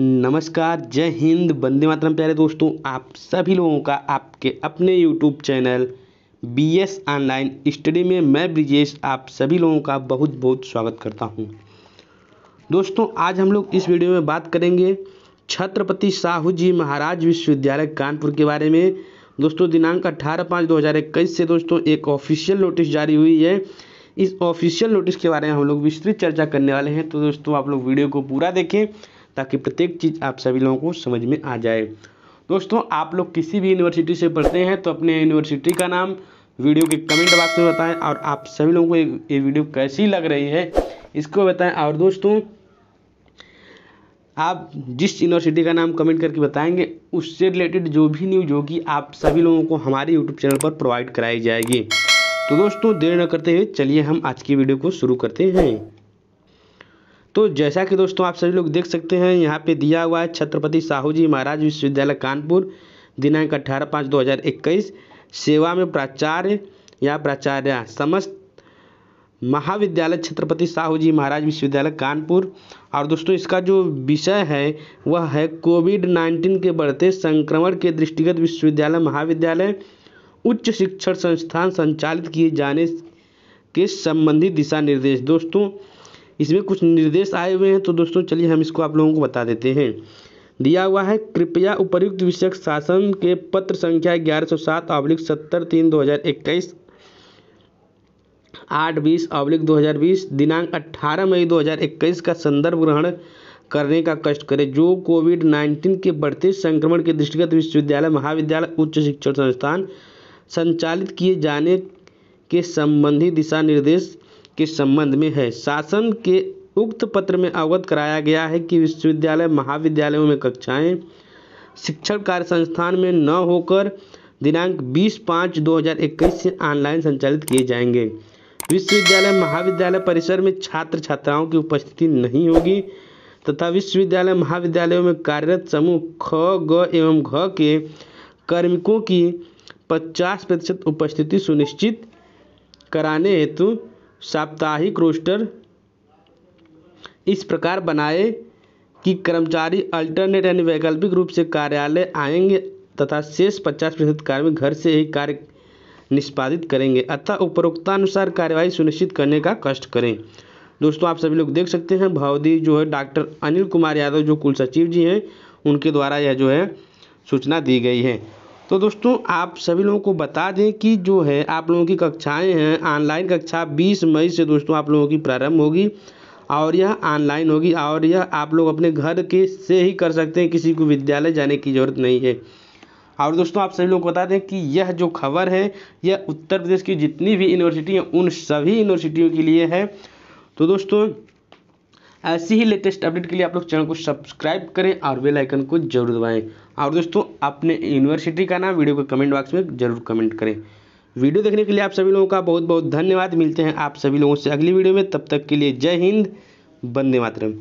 नमस्कार जय हिंद बंदे मातरम प्यारे दोस्तों आप सभी लोगों का आपके अपने YouTube channel B S online study में मैं ब्रिजेश आप सभी लोगों का बहुत बहुत स्वागत करता हूं दोस्तों आज हम लोग इस वीडियो में बात करेंगे छत्रपति साहू जी महाराज विश्वविद्यालय कानपुर के बारे में दोस्तों दिनांक अट्ठारह पाँच दो हज़ार इक्कीस से दोस्तों एक ऑफिशियल नोटिस जारी हुई है इस ऑफिशियल नोटिस के बारे में हम लोग विस्तृत चर्चा करने वाले हैं तो दोस्तों आप लोग वीडियो को पूरा देखें ताकि प्रत्येक चीज़ आप सभी लोगों को समझ में आ जाए दोस्तों आप लोग किसी भी यूनिवर्सिटी से पढ़ते हैं तो अपने यूनिवर्सिटी का नाम वीडियो के कमेंट बॉक्स में बताएं और आप सभी लोगों को ये वीडियो कैसी लग रही है इसको बताएं और दोस्तों आप जिस यूनिवर्सिटी का नाम कमेंट करके बताएंगे उससे रिलेटेड जो भी न्यूज होगी आप सभी लोगों को हमारे यूट्यूब चैनल पर प्रोवाइड कराई जाएगी तो दोस्तों देर न करते हुए चलिए हम आज की वीडियो को शुरू करते हैं तो जैसा कि दोस्तों आप सभी लोग देख सकते हैं यहाँ पे दिया हुआ है छत्रपति साहू जी महाराज विश्वविद्यालय कानपुर दिनांक अठारह पाँच दो हज़ार इक्कीस सेवा में प्राचार्य या प्राचार्य समस्त महाविद्यालय छत्रपति साहू जी महाराज विश्वविद्यालय कानपुर और दोस्तों इसका जो विषय है वह है कोविड नाइन्टीन के बढ़ते संक्रमण के दृष्टिगत विश्वविद्यालय महाविद्यालय उच्च शिक्षण संस्थान संचालित किए जाने के संबंधी दिशा निर्देश दोस्तों इसमें कुछ निर्देश आए हुए हैं तो दोस्तों चलिए हम इसको आप लोगों को बता देते हैं दिया हुआ है कृपया उपयुक्त विषय शासन के पत्र संख्या ग्यारह सौ सात ऑब्लिक सत्तर तीन दो हज़ार इक्कीस आठ बीस ऑब्लिक दो हज़ार बीस दिनांक अट्ठारह मई दो हज़ार इक्कीस का संदर्भ ग्रहण करने का कष्ट करें जो कोविड नाइन्टीन के बढ़ते संक्रमण के दृष्टिगत विश्वविद्यालय महाविद्यालय उच्च शिक्षण संस्थान संचालित किए जाने के संबंधी दिशा निर्देश के संबंध में है शासन के उक्त पत्र में अवगत कराया गया है कि विश्वविद्यालय महाविद्यालयों में कक्षाएं शिक्षण कार्य संस्थान में न होकर दिनांक 20 पाँच 2021 से ऑनलाइन संचालित किए जाएंगे विश्वविद्यालय महाविद्यालय परिसर में छात्र छात्राओं की उपस्थिति नहीं होगी तथा विश्वविद्यालय महाविद्यालयों में कार्यरत समूह ख ग एवं घ के कार्मिकों की 50 प्रतिशत उपस्थिति सुनिश्चित कराने हेतु साप्ताहिक रोस्टर इस प्रकार बनाए कि कर्मचारी अल्टरनेट यानी वैकल्पिक रूप से कार्यालय आएंगे तथा शेष पचास प्रतिशत कार्मिक घर से ही कार्य निष्पादित करेंगे अतः उपरोक्तानुसार कार्यवाही सुनिश्चित करने का कष्ट करें दोस्तों आप सभी लोग देख सकते हैं भावदी जो है डॉक्टर अनिल कुमार यादव जो कुल सचिव जी हैं उनके द्वारा यह जो है सूचना दी गई है तो दोस्तों आप सभी लोगों को बता दें कि जो है आप लोगों की कक्षाएं हैं ऑनलाइन कक्षा 20 मई से दोस्तों आप लोगों की प्रारंभ होगी और यह ऑनलाइन होगी और यह आप लोग अपने घर के से ही कर सकते हैं किसी को विद्यालय जाने की ज़रूरत नहीं है और दोस्तों आप सभी लोग बता दें कि यह जो खबर है यह उत्तर प्रदेश की जितनी भी यूनिवर्सिटी हैं उन सभी यूनिवर्सिटियों के लिए है तो दोस्तों ऐसी ही लेटेस्ट अपडेट के लिए आप लोग चैनल को सब्सक्राइब करें और बेल आइकन को जरूर दबाएं और दोस्तों अपने यूनिवर्सिटी का नाम वीडियो को कमेंट बॉक्स में जरूर कमेंट करें वीडियो देखने के लिए आप सभी लोगों का बहुत बहुत धन्यवाद मिलते हैं आप सभी लोगों से अगली वीडियो में तब तक के लिए जय हिंद बंदे मातरम